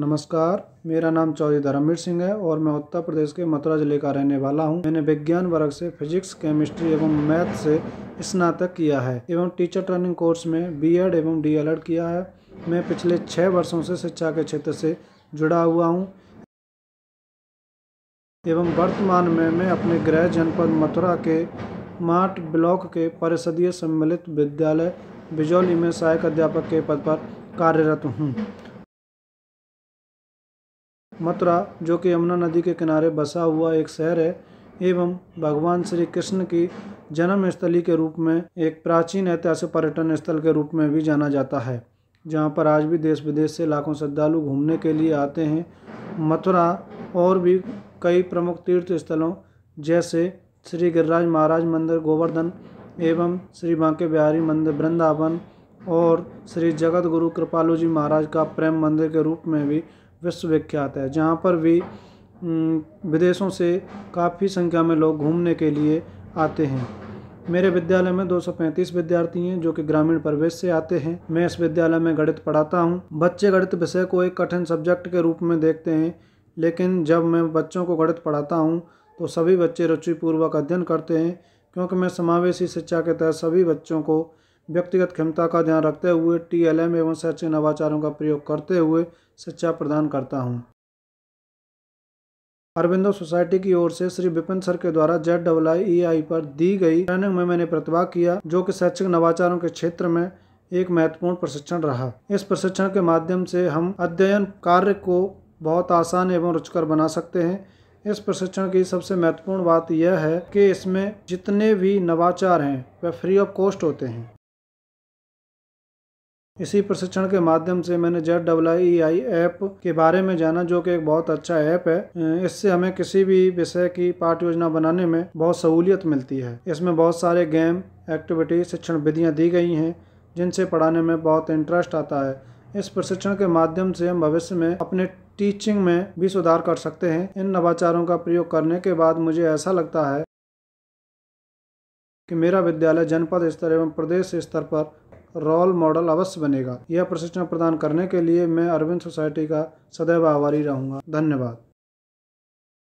नमस्कार मेरा नाम चौधरी धर्मवीर सिंह है और मैं उत्तर प्रदेश के मथुरा जिले का रहने वाला हूं। मैंने विज्ञान वर्ग से फिजिक्स केमिस्ट्री एवं मैथ से स्नातक किया है एवं टीचर ट्रेनिंग कोर्स में बीएड एवं डीएलएड किया है मैं पिछले छः वर्षों से शिक्षा के क्षेत्र से जुड़ा हुआ हूँ एवं वर्तमान में मैं अपने गृह जनपद मथुरा के माट ब्लॉक के परिषदीय सम्मिलित विद्यालय बिजौली में सहायक अध्यापक के पद पर कार्यरत हूँ मथुरा जो कि यमुना नदी के किनारे बसा हुआ एक शहर है एवं भगवान श्री कृष्ण की जन्म स्थली के रूप में एक प्राचीन ऐतिहासिक पर्यटन स्थल के रूप में भी जाना जाता है जहाँ पर आज भी देश विदेश से लाखों श्रद्धालु घूमने के लिए आते हैं मथुरा और भी कई प्रमुख तीर्थ स्थलों जैसे श्री गिरिराज महाराज मंदिर गोवर्धन एवं श्री बांके बिहारी मंदिर वृंदावन और श्री जगत गुरु कृपालू जी महाराज का प्रेम मंदिर के रूप में भी विश्वविख्यात है जहाँ पर भी विदेशों से काफ़ी संख्या में लोग घूमने के लिए आते हैं मेरे विद्यालय में 235 विद्यार्थी हैं जो कि ग्रामीण परिवेश से आते हैं मैं इस विद्यालय में गणित पढ़ाता हूं। बच्चे गणित विषय को एक कठिन सब्जेक्ट के रूप में देखते हैं लेकिन जब मैं बच्चों को गणित पढ़ाता हूं, तो सभी बच्चे रुचिपूर्वक अध्ययन करते हैं क्योंकि मैं समावेशी शिक्षा के तहत सभी बच्चों को व्यक्तिगत क्षमता का ध्यान रखते हुए टी एवं शैक्षिक नवाचारों का प्रयोग करते हुए शिक्षा प्रदान करता हूँ अरबिंदो सोसाइटी की ओर से श्री विपिन सर के द्वारा जेड डबल आई आई पर दी गई ट्रेनिंग में मैंने प्रतिभाग किया जो कि शैक्षिक नवाचारों के क्षेत्र में एक महत्वपूर्ण प्रशिक्षण रहा इस प्रशिक्षण के माध्यम से हम अध्ययन कार्य को बहुत आसान एवं रुचकर बना सकते हैं इस प्रशिक्षण की सबसे महत्वपूर्ण बात यह है कि इसमें जितने भी नवाचार हैं वह फ्री ऑफ कॉस्ट होते हैं इसी प्रशिक्षण के माध्यम से मैंने Z double I I app के बारे में जाना जो कि एक बहुत अच्छा ऐप है इससे हमें किसी भी विषय की पाठ योजना बनाने में बहुत सहूलियत मिलती है इसमें बहुत सारे गेम एक्टिविटी शिक्षण विधियाँ दी गई हैं जिनसे पढ़ाने में बहुत इंटरेस्ट आता है इस प्रशिक्षण के माध्यम से हम भविष्य में अपने टीचिंग में भी सुधार कर सकते हैं इन नवाचारों का प्रयोग करने के बाद मुझे ऐसा लगता है कि मेरा विद्यालय जनपद स्तर एवं प्रदेश स्तर पर रोल मॉडल अवश्य बनेगा यह प्रशिक्षण प्रदान करने के लिए मैं अरविंद सोसाइटी का सदैव आभारी रहूँगा धन्यवाद